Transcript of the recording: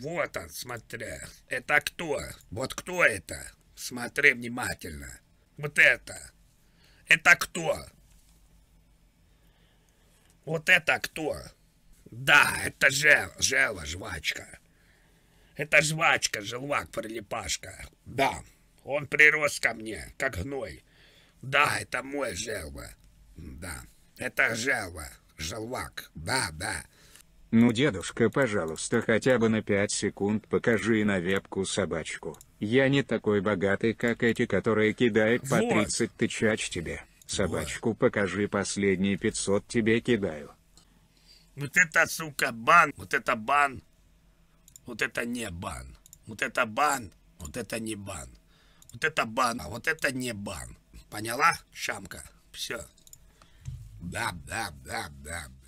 Вот он, смотри. Это кто? Вот кто это? Смотри внимательно. Вот это. Это кто? Вот это кто? Да, это же жела, жвачка. Это жвачка, желвак, прилипашка. Да, он прирос ко мне, как гной. Да, это мой желва. Да, это желва, желвак. Да, да. «Ну, дедушка, пожалуйста, хотя бы на пять секунд покажи на вебку собачку. Я не такой богатый, как эти, которые кидают по вот. 30 тычач тебе. Собачку покажи, последние 500 тебе кидаю». Вот это, сука, бан, вот это бан, вот это не бан, вот это бан, вот это не бан, вот это бан, а вот это не бан. Поняла, Шамка? Все. Да, да, да, да, да.